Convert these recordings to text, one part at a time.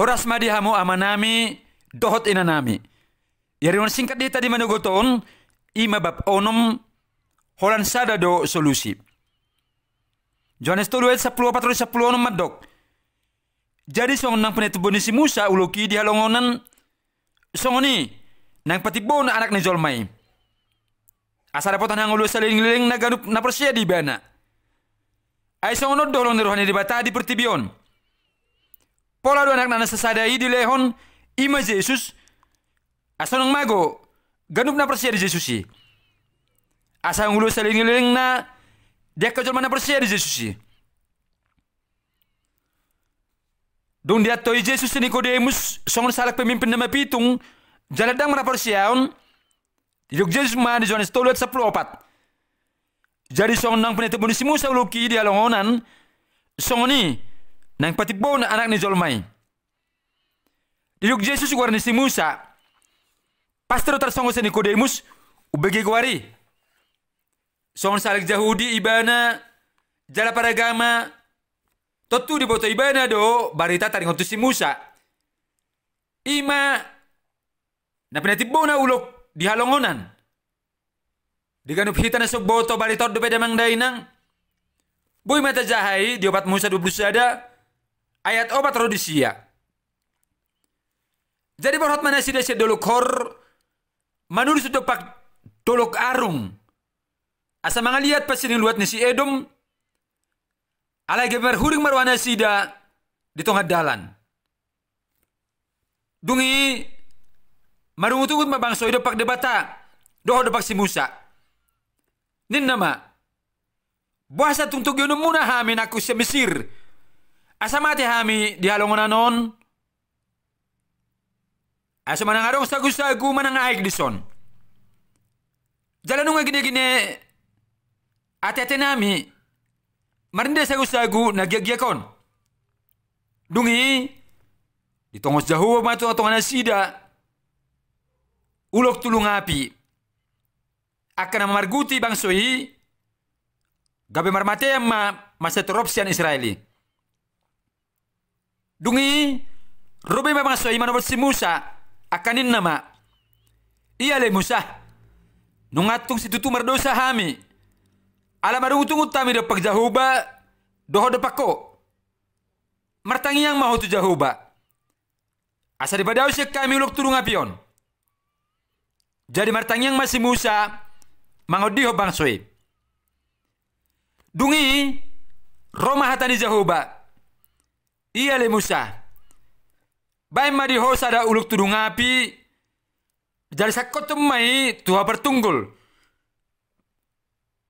horas madi hamu amanami dohot nami. Yari on singkat dia tadi manugoton ima bab onom holan sada do solusi. Johannes 12 sepuluh 10 patroli 10 onom madok. Jadi song nang penetubun si Musa uloki di halongonan songoni nang patibon anak ni jolmai. Asa dapat nang ulu saling liling na ganup na persia di bana. Ay onod dolong ni rohani di bata di pertibion pola do anak nana i di lehon ima Jesus asonong mago ganup na persia di Jesus si asa ngulu saling ngiling na dia kajol mana persia di Jesus si dong dia toi Jesus Nikodemus songon salak pemimpin nama pitung jalan dang mana persia on Yuk Jesus ma di Johannes tolu sepuluh opat. Jadi songon nang penetep Musa uluki di alongonan songoni Nang patibbo na anak ni Jolmai. Yesus Jesus ni si Musa. Pastor tersongo si Nikodemus. Ubegi guari. Soal salik Yahudi ibana. Jala gama. Totu di boto ibana do. Barita ngotu si Musa. Ima. Na pinatibbo na ulok di halongonan. Diganup hita na sok boto barita do peda dainang. Boy mata jahai di obat Musa 20 sada ayat obat rodisia. Jadi berhot mana sih sida dolok hor manusia itu pak dolok arung. Asa pasti yang luat nasi edom. Ala gemer huring marwana sida di tengah dalan. Dungi marungutungut mabangso itu pak debata. Doho depak si Musa. Nin nama. Buasa tungtuk yunumuna hamin aku se Mesir mati hami di halongon anon. Asa manangarong sagu-sagu manangaig dison. Jalan nga gine-gine ate-ate nami marinda sagu-sagu na kon. Dungi ditongos jahuwa matu atong anasida ulok tulung api akan marguti bangsoi gabi marmate ma masa teropsian Israeli dungi Rubi memang so iman si Musa akanin nama iya le Musa nungatung si tutu dosa hami alamarung utung utami do pagjahuba doho do pako martangi yang mau tu jahuba asa daripada usia kami uluk turung apion jadi martangi yang masih Musa mangodiho bangsoi dungi Roma hatani jahuba Iya le Musa. Baik mari hosa ada uluk tudung api. Jadi sakot mai tuha bertunggul.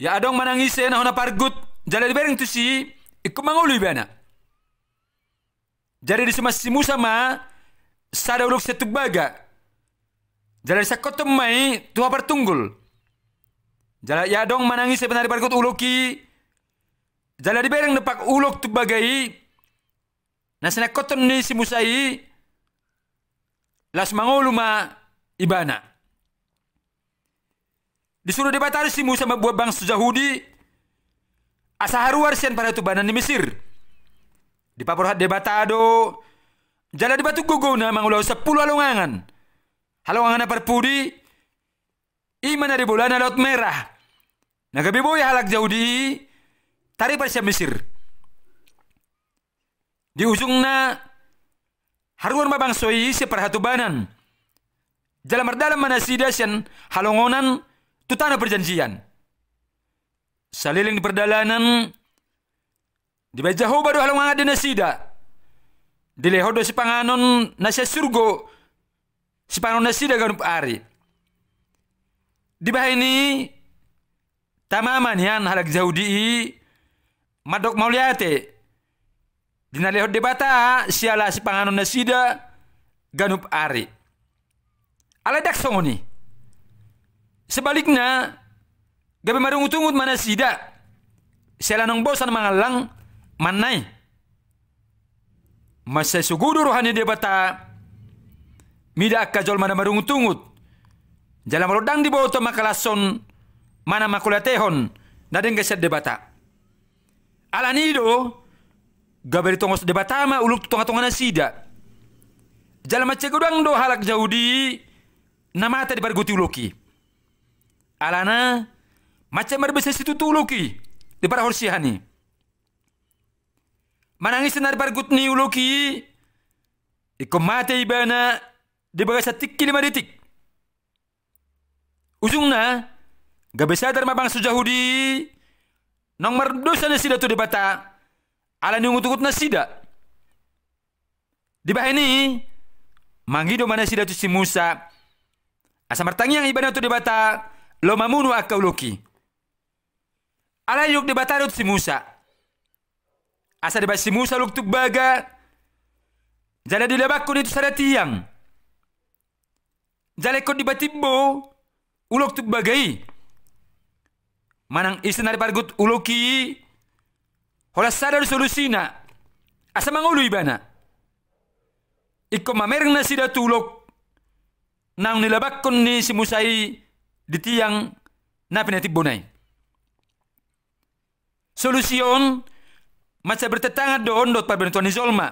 Ya adong manangise na hona pargut. Jadi di bereng tu si ikut mangulu ibana. Jadi di semasa si Musa ma sada uluk setuk baga. Jadi sakot mai tuha bertunggul. Jadi ya adong manangise penari pargut uluki. Jadi bereng depak uluk tu bagai Nasina koton ni si Musa i las mangulu ma ibana. Disuruh dibatari si Musa membuat bangsa Yahudi asaharuar sian pada tu banan di Mesir. Di paporhat debatado jala di batu gogona mangulau sepuluh alongangan. Halongangan i mana di bulan laut merah. ya halak Yahudi tari persia Mesir. Di ujung na haruan mabang soyi se perhatubanan. Dalam merdalam mana dasian halongonan tanah perjanjian. Saliling di perdalanan di bajaho baru halongan ada nasida. Di lehodo si panganon nasya surgo si panganon nasida ganup ari. Di bawah ini tamaman yan halak di madok mauliate Dina leho debata siala si panganon na sida ganup ari. Ala dak songoni. Sebaliknya gabi utungut mana sida. Siala nong bosan mangalang manai. Masa sugudu rohani debata mida kajol mana utungut, Jalan malodang di bawah makalason mana makulatehon nadeng geser debata. Ala do gabari tongos de batama uluk tonga-tongana sida jalma doang do halak jaudi namata di barguti uluki alana macam berbesar situ uluki di bar horsihani manangis nar ni uluki ikom mate ibana di bagasa tikki lima detik ujungna gabesa sadar mabang sujahudi nong mardosa sida tu di ala na sida di bahini mangido mana sida tu si Musa martangi yang ibadah tu debata lo mamunu akau loki ala yuk debata rut si Musa asa debat si Musa luk tuk baga jala di lebakku itu sada tiang jala di dibatibbo ulok tuk bagai manang istinari pargut uloki Hola sadar solusina. Asa mangulu ibana. Iko na sida tulok. Nang nilabakon ni si Musai di tiang na pinatibunay. Solusyon, masa bertetangga doon dot parbenutuan ni Zolma.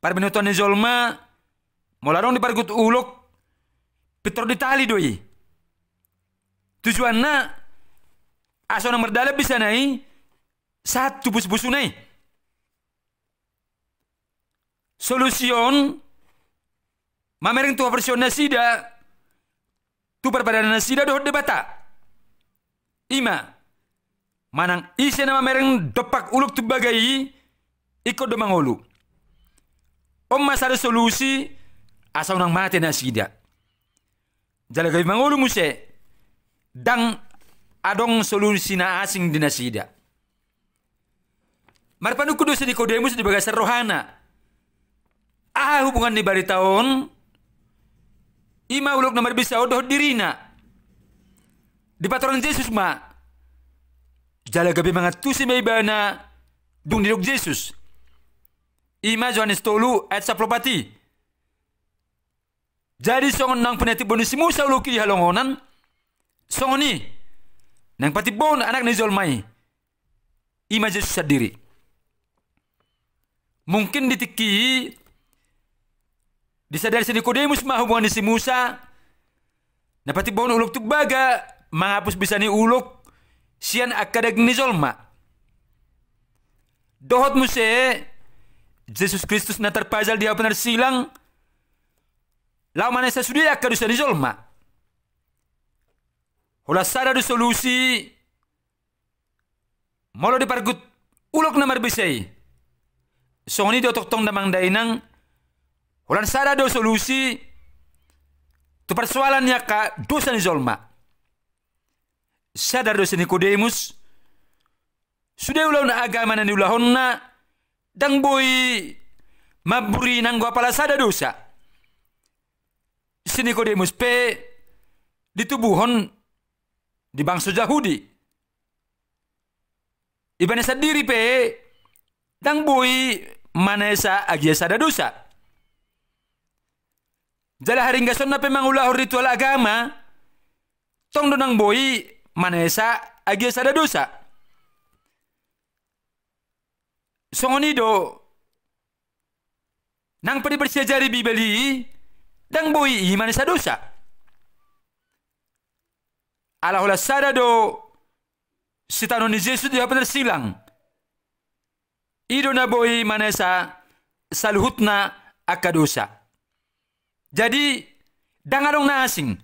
Parbenutuan ni Zolma, molarong di pargut ulok, petro di tali doi. na aso nomer merdala bisa nai, saat bus-bus sunai. Solusion mamering tua version nasida tu berbeda nasida dohot debata. Ima manang isi nama mereng depak uluk tu bagai ikut demang ulu. Om masar ada solusi asal nang mati nasida. demang mangulu muse dang adong solusi na asing di nasida. Marpanu di Kodemus di bagas rohana. Ah hubungan di bari tahun. Ima uluk nomor bisa odoh dirina. Di patron Yesus ma. Jala gabi mangatusi meibana. Dung diruk Yesus. Ima Johannes tolu ayat saplopati. Jadi songon nang peneti bonus Musa uluki halongonan. Songoni. Nang pati bon anak nizol mai. Ima Yesus sendiri mungkin di ditiki disadari sini kodemus mah hubungan si Musa napati bon uluk tu baga menghapus bisa ni uluk sian akadag ni zolma dohot muse Yesus Kristus na terpajal dia benar silang lau mana sa sudia akadusa ni zolma Ola sara du solusi Molo dipargut uluk na bisai songni do tok tong damang dainang ulan sada do solusi tu persoalannya ka dosa ni zolma sadar dosa kodemus sudah na agama na ulahonna dang boy maburi nang gua pala sada dosa sini kodemus pe di hon di bangsa Yahudi Ibane sadiri pe Tang bui manesa agia sada dosa. Jala hari nggak sonna ulah ritual agama. Tong donang bui manesa agia sada dosa. do, nang pedi bersejari bibeli dang bui manesa dosa. Alahola sada do sitano ni Yesus dia pernah silang idona boy manesa salhutna akadosa. Jadi dangarong na asing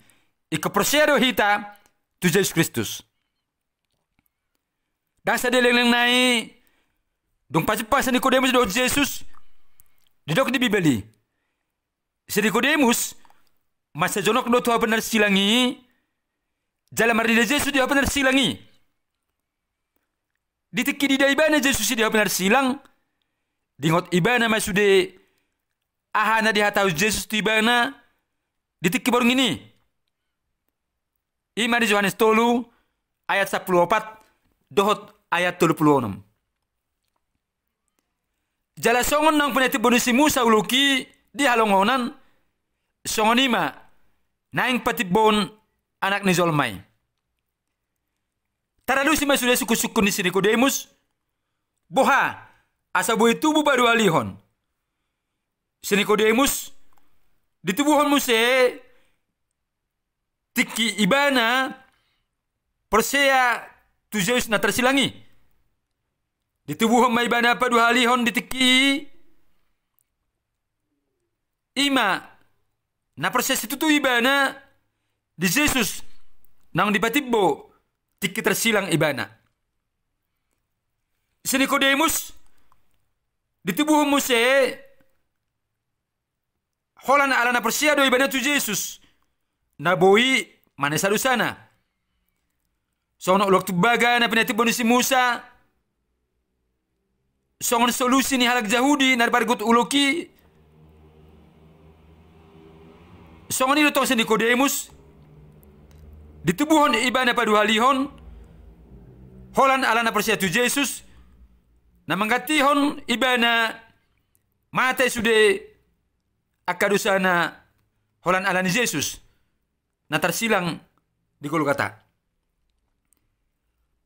ikaprosero hita tu Jesus Kristus. Dan sa deleng nai dong ni Kodemus do Jesus didok di Bibeli. Si Nicodemus masa jonok do tua benar silangi jalan mardi Jesus dia benar silangi ditekki di daibana je susi dia benar silang dingot ibana masude ahana di hatau Jesus di ibana ditekki borong ini ima di Yohanes tolu ayat 14 dohot ayat 36 jala songon nang peneti bonusi Musa uluki di halongonan songonima naing patibon anak nizolmai si masude suku-suku di sini emus. Boha, asabu itu tubuh baru alihon. Sini kodemus, di tubuhon muse, tiki ibana, persia tujuh na tersilangi. Di tubuhon ibana padu alihon di tiki ima na proses itu tu ibana di Yesus nang dipatibbo Tiki tersilang ibana. Si di ditibu muse holan alana persia do ibana tu Jesus. Naboi mana so Sono ulok baga na pinatibu bonusi Musa, Musa. Songon solusi ni halak Yahudi daripada gut uloki. Songon ni dotong si Nikodemus. Di ditubuhon ibana padu halihon holan alana persia tu Jesus nah, na mangatihon ibana mate sude akadusana holan alani Jesus na tersilang di kolokata.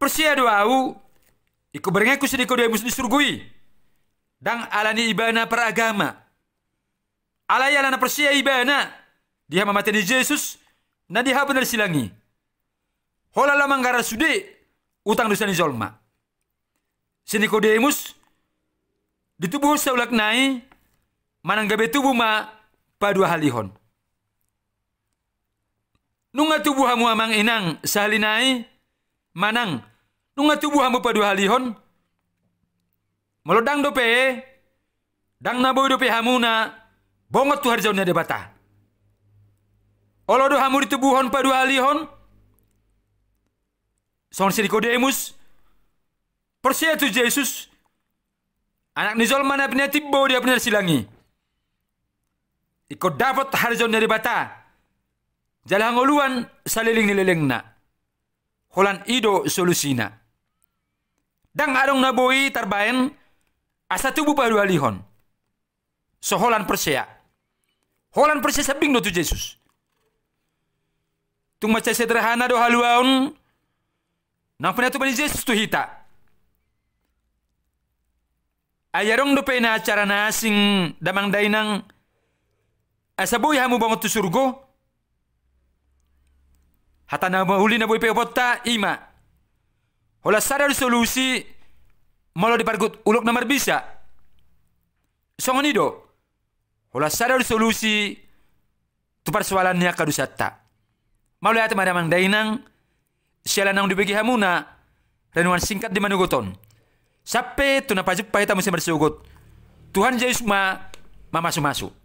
persia doau iku berengaku sediko dua musni surgui dang alani ibana peragama alai alana persia ibana dia mamateni Jesus na diha benar silangi Hola lama manggara sude utang dosa dosani zolma. Sinikodemus di tubuh seulak nai gabe tubuh ma padua halihon. Nunga tubuh hamu amang inang sahalinai manang nunga tubuh hamu padua halihon. Melodang dope dang naboy dope hamuna bongot tuhar jauhnya debata. Olodoh hamu di tubuhon padua halihon Son Siricodemus. Percaya tu Yesus. Anak Nizol mana punya tibo dia punya silangi. Iko dapat harjo dari bata. Jalan ngoluan saliling nileleng na. Holan ido solusina. Dang adong naboi tarbaen asa tubuh baru alihon. So holan percaya. Holan percaya sabing do tu Yesus. Tung macam sederhana do haluan na funa to bani jesus hita ayarong dupe na acara na sing damang dainang ya mu bangot tu surgo hata na mahuli na buipe peopota ima hola sara solusi molo pargut ulok namar bisa songonido hola sara solusi tu persoalannya kadusata malu teman madamang dainang sialanang dibagi hamuna renungan singkat di manugoton sape tuna pajep paita musim bersugut Tuhan Yesus ma mama masuk.